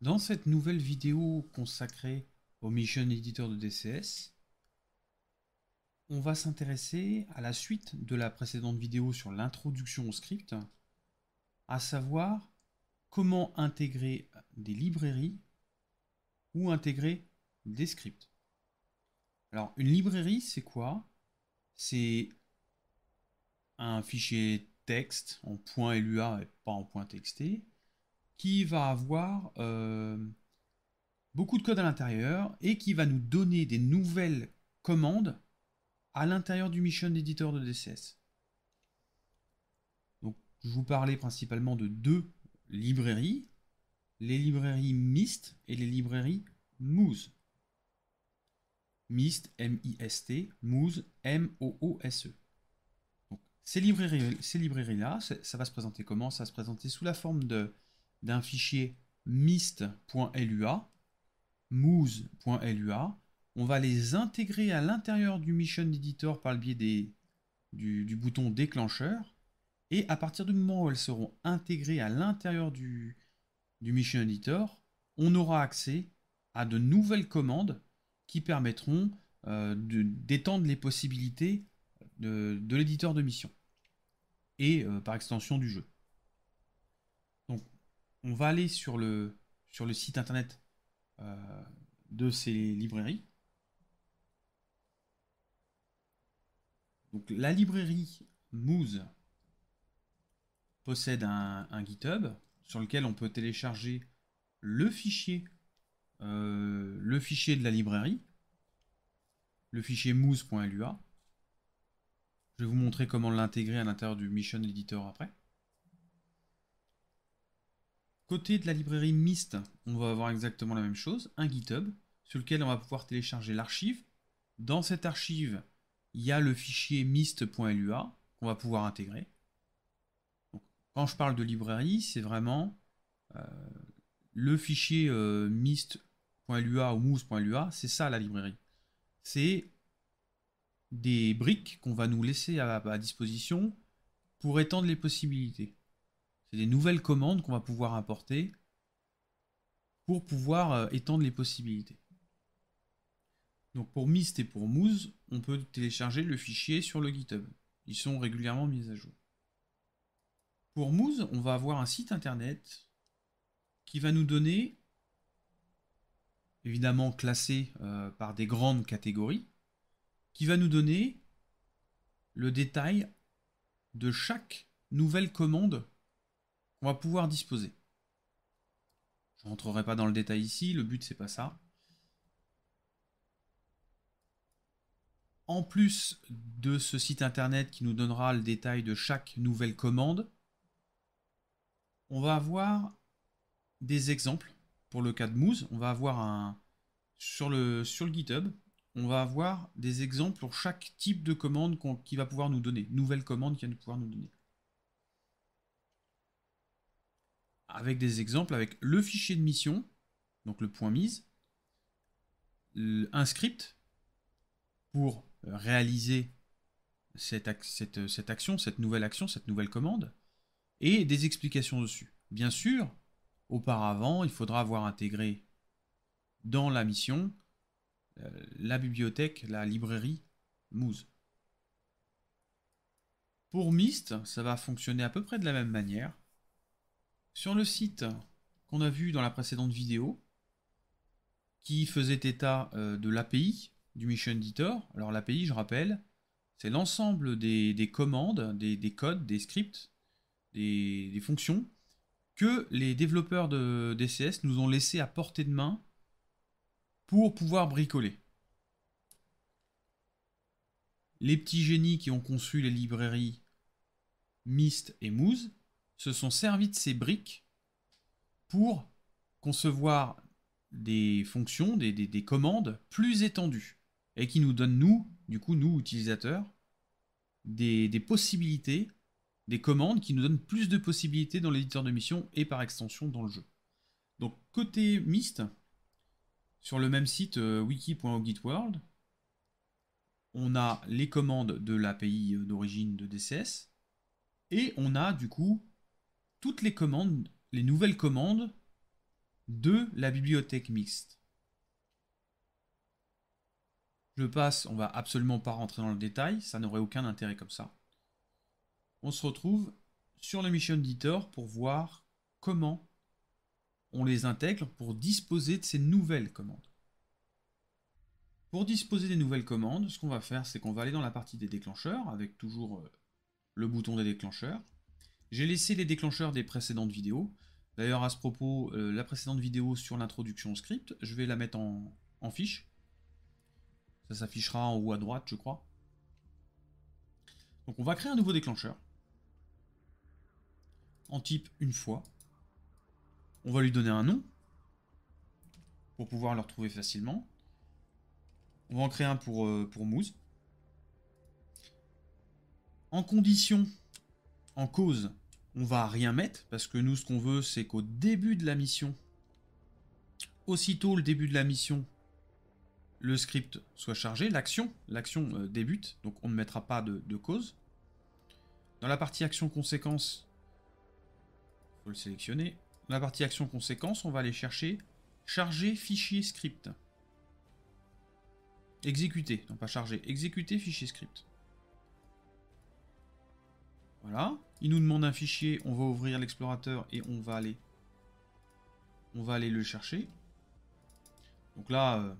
Dans cette nouvelle vidéo consacrée aux Mission Editor de DCS, on va s'intéresser à la suite de la précédente vidéo sur l'introduction au script, à savoir comment intégrer des librairies ou intégrer des scripts. Alors une librairie c'est quoi C'est un fichier texte en .lua et pas en .txt qui va avoir euh, beaucoup de code à l'intérieur et qui va nous donner des nouvelles commandes à l'intérieur du mission d'éditeur de DCS. Donc, je vous parlais principalement de deux librairies, les librairies MIST et les librairies MOOSE. MIST, M-I-S-T, MOOSE, M-O-O-S-E. Ces librairies-là, ça va se présenter comment Ça va se présenter sous la forme de d'un fichier mist.lua, moose.lua. On va les intégrer à l'intérieur du Mission Editor par le biais des, du, bouton déclencheur. Et à partir du moment où elles seront intégrées à l'intérieur du, du Mission Editor, on aura accès à de nouvelles commandes qui permettront euh, d'étendre les possibilités de, l'éditeur de mission et euh, par extension du jeu on va aller sur le, sur le site internet euh, de ces librairies. Donc la librairie Moose possède un, GitHub sur lequel on peut télécharger le fichier, euh, le fichier de la librairie, le fichier moose.lua. Je vais vous montrer comment l'intégrer à l'intérieur du Mission Editor après. Côté de la librairie Mist, on va avoir exactement la même chose, un GitHub sur lequel on va pouvoir télécharger l'archive. Dans cette archive, il y a le fichier mist.lua qu'on va pouvoir intégrer. quand je parle de librairie, c'est vraiment euh, le fichier euh, mist.lua ou mousse.lua, c'est ça la librairie. C'est des briques qu'on va nous laisser à disposition pour étendre les possibilités. C'est des nouvelles commandes qu'on va pouvoir apporter pour pouvoir euh, étendre les possibilités. Donc pour Mist et pour Moose, on peut télécharger le fichier sur le GitHub. Ils sont régulièrement mis à jour. Pour Moose, on va avoir un site internet qui va nous donner, évidemment classé euh, par des grandes catégories, qui va nous donner le détail de chaque nouvelle commande on va pouvoir disposer. Je rentrerai pas dans le détail ici, le but c'est pas ça. En plus de ce site internet qui nous donnera le détail de chaque nouvelle commande, on va avoir des exemples pour le cas de Moose. On va avoir un sur le, sur le GitHub, on va avoir des exemples pour chaque type de commande qui va pouvoir nous donner, nouvelle commande qui va pouvoir nous donner. avec des exemples, avec le fichier de mission, donc le point mise, un script pour euh, réaliser euh, cette, action, cette nouvelle action, cette nouvelle commande, et des explications dessus. Bien sûr, auparavant, il faudra avoir intégré dans la mission euh, la bibliothèque, la librairie Moose. Pour Mist, ça va fonctionner à peu près de la même manière. Sur le site qu'on a vu dans la précédente vidéo, qui faisait état euh, de l'API du Mission Editor. Alors l'API, je rappelle, c'est l'ensemble des, commandes, des, codes, des scripts, des, des, fonctions que les développeurs de DCS nous ont laissé à portée de main pour pouvoir bricoler. Les petits génies qui ont conçu les librairies Mist et Moose se sont servis de ces briques pour concevoir des fonctions, des, des, commandes plus étendues et qui nous donnent, nous, du coup, nous, utilisateurs, des, possibilités, des commandes qui nous donnent plus de possibilités dans l'éditeur de mission et par extension dans le jeu. Donc, côté Mist, sur le même site euh, wiki.ogitworld, on a les commandes de l'API euh, d'origine de DCS, et on a du coup toutes les commandes, les nouvelles commandes de la bibliothèque mixte. Je passe, on va absolument pas rentrer dans le détail, ça n'aurait aucun intérêt comme ça. On se retrouve sur le Mission Editor pour voir comment on les intègre pour disposer de ces nouvelles commandes. Pour disposer des nouvelles commandes, ce qu'on va faire, c'est qu'on va aller dans la partie des déclencheurs, avec toujours euh, le bouton des déclencheurs. J'ai laissé les déclencheurs des précédentes vidéos. D'ailleurs, à ce propos, euh, la précédente vidéo sur l'introduction au script, je vais la mettre en, fiche. Ça s'affichera en haut à droite, je crois. Donc on va créer un nouveau déclencheur. En type une fois. On va lui donner un nom. Pour pouvoir le retrouver facilement. On va en créer un pour, euh, pour Moose. En condition, en cause, on va rien mettre, parce que nous, ce qu'on veut, c'est qu'au début de la mission, aussitôt le début de la mission, le script soit chargé, l'action, l'action euh, débute, donc on ne mettra pas de, de cause. Dans la partie action conséquence, faut le sélectionner. Dans la partie action conséquence, on va aller chercher charger fichier script. Exécuter, non pas charger, exécuter fichier script. Voilà. Il nous demande un fichier, on va ouvrir l'explorateur et on va aller on va aller le chercher. Donc là, euh,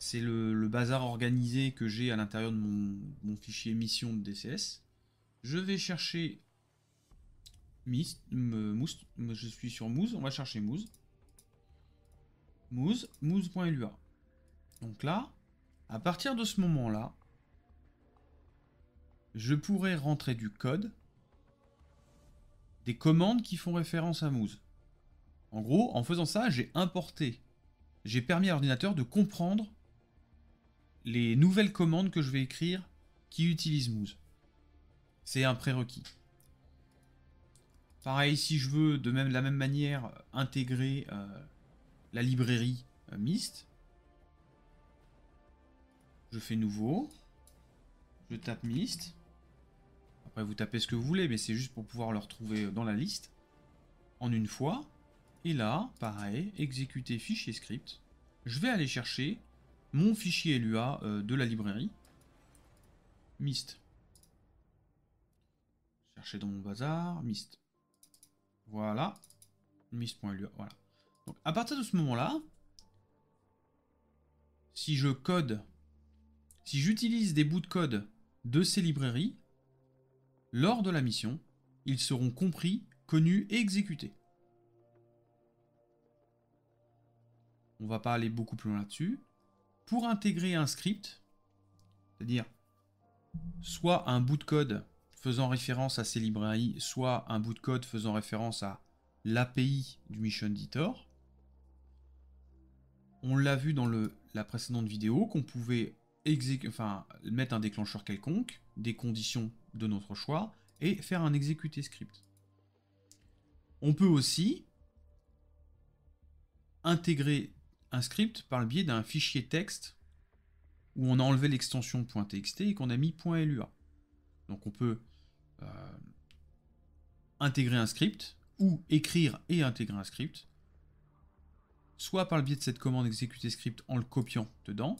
c'est le, bazar organisé que j'ai à l'intérieur de mon, fichier mission de DCS. Je vais chercher Mist, Mousse, je suis sur Moose, on va chercher Moose. Moose, moose.lua. Donc là, à partir de ce moment-là, je pourrais rentrer du code, des commandes qui font référence à Moose. En gros, en faisant ça, j'ai importé, j'ai permis à l'ordinateur de comprendre les nouvelles commandes que je vais écrire qui utilisent Moose. C'est un prérequis. Pareil, si je veux de, même, la même manière intégrer euh, la librairie euh, Mist, je fais nouveau, je tape Mist, vous tapez ce que vous voulez, mais c'est juste pour pouvoir le retrouver dans la liste. En une fois. Et là, pareil, exécuter fichier script. Je vais aller chercher mon fichier LUA euh, de la librairie. Mist. Chercher dans mon bazar. Mist. Voilà. Mist.lua. Voilà. Donc, à partir de ce moment-là, si je code, si j'utilise des bouts de code de ces librairies, lors de la mission, ils seront compris, connus et exécutés. On va pas aller beaucoup plus loin là-dessus. Pour intégrer un script, c'est-à-dire soit un bout de code faisant référence à ces librairies, soit un bout de code faisant référence à l'API du Mission Editor. On l'a vu dans la précédente vidéo qu'on pouvait enfin, mettre un déclencheur quelconque, des conditions de notre choix et faire un exécuter script. On peut aussi intégrer un script par le biais d'un fichier texte où on a enlevé l'extension .txt et qu'on a mis .lua. Donc on peut euh, intégrer un script ou écrire et intégrer un script, soit par le biais de cette commande exécuter script en le copiant dedans,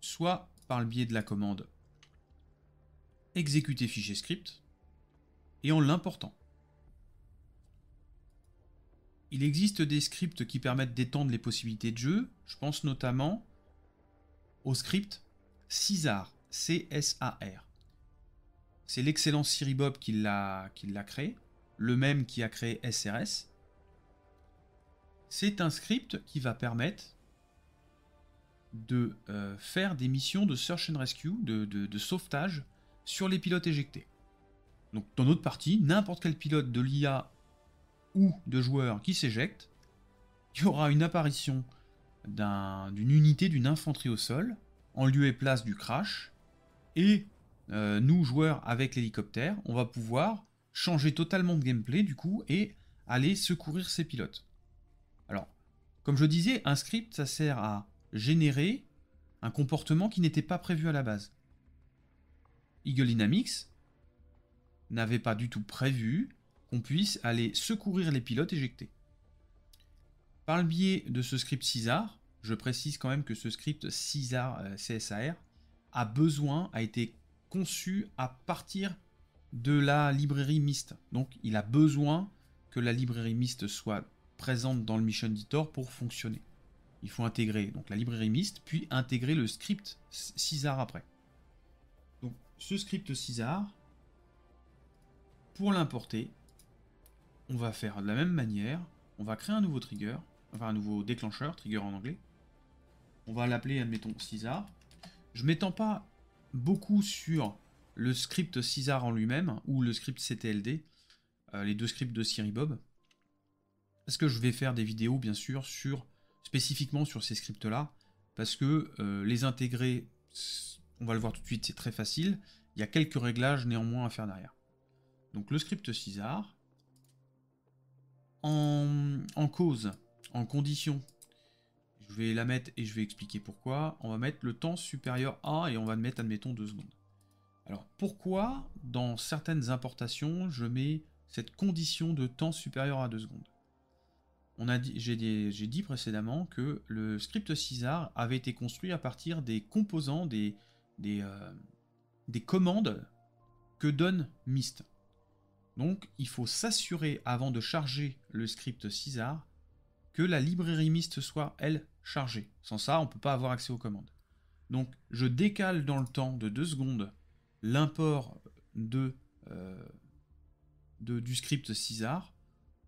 soit par le biais de la commande exécuter fichier script et en l'important. Il existe des scripts qui permettent d'étendre les possibilités de jeu. Je pense notamment au script CISAR. C-S-A-R. C'est l'excellent Siribob qui l'a créé, le même qui a créé SRS. C'est un script qui va permettre de euh, faire des missions de search and rescue, de sauvetage, sur les pilotes éjectés. Donc dans notre partie, n'importe quel pilote de l'IA ou de joueur qui s'éjecte, il y aura une apparition d'une unité, d'une infanterie au sol, en lieu et place du crash, et euh, nous, joueurs avec l'hélicoptère, on va pouvoir changer totalement de gameplay du coup et aller secourir ces pilotes. Alors, comme je disais, un script, ça sert à générer un comportement qui n'était pas prévu à la base. Eagle Dynamics n'avait pas du tout prévu qu'on puisse aller secourir les pilotes éjectés. Par le biais de ce script CISAR, je précise quand même que ce script CISAR, euh, CSAR a besoin, a été conçu à partir de la librairie MIST. Donc il a besoin que la librairie MIST soit présente dans le Mission Editor pour fonctionner. Il faut intégrer donc la librairie MIST, puis intégrer le script CISAR après ce script César pour l'importer. On va faire de la même manière, on va créer un nouveau trigger, enfin un nouveau déclencheur, trigger en anglais. On va l'appeler, admettons, César. Je m'étends pas beaucoup sur le script César en lui-même, hein, ou le script CTLD, euh, les deux scripts de Siribob, parce que je vais faire des vidéos, bien sûr, sur spécifiquement sur ces scripts-là, parce que euh, les intégrer on va le voir tout de suite, c'est très facile. Il y a quelques réglages néanmoins à faire derrière. Donc le script CISAR, en, en cause, en condition, je vais la mettre et je vais expliquer pourquoi. On va mettre le temps supérieur à et on va mettre, admettons, 2 secondes. Alors pourquoi, dans certaines importations, je mets cette condition de temps supérieur à 2 secondes j'ai dit précédemment que le script CISAR avait été construit à partir des composants, des, euh, des, commandes que donne Mist. Donc il faut s'assurer avant de charger le script CISAR que la librairie Mist soit, elle, chargée. Sans ça, on ne peut pas avoir accès aux commandes. Donc je décale dans le temps de deux secondes l'import de, euh, du script CISAR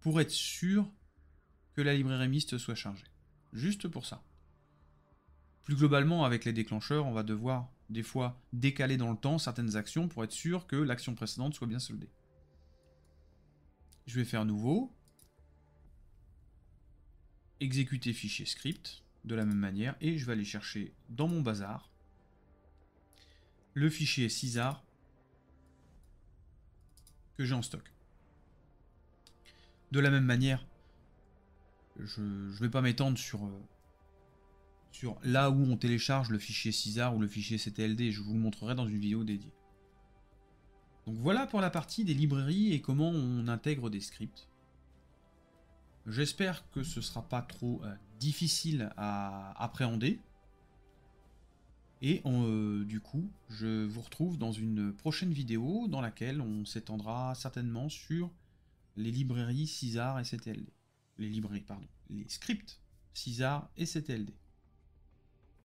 pour être sûr que la librairie Myst soit chargée. Juste pour ça. Plus globalement, avec les déclencheurs, on va devoir des fois décaler dans le temps certaines actions pour être sûr que l'action précédente soit bien soldée. Je vais faire nouveau. Exécuter fichier script de la même manière et je vais aller chercher dans mon bazar le fichier CISAR que j'ai en stock. De la même manière, je ne vais pas m'étendre sur euh, sur là où on télécharge le fichier CISAR ou le fichier CTLD. Je vous le montrerai dans une vidéo dédiée. Donc voilà pour la partie des librairies et comment on intègre des scripts. J'espère que ce ne sera pas trop euh, difficile à appréhender. Et euh, du coup, je vous retrouve dans une prochaine vidéo dans laquelle on s'étendra certainement sur les librairies CISAR et CTLD. Les librairies, pardon. Les scripts CISAR et CTLD.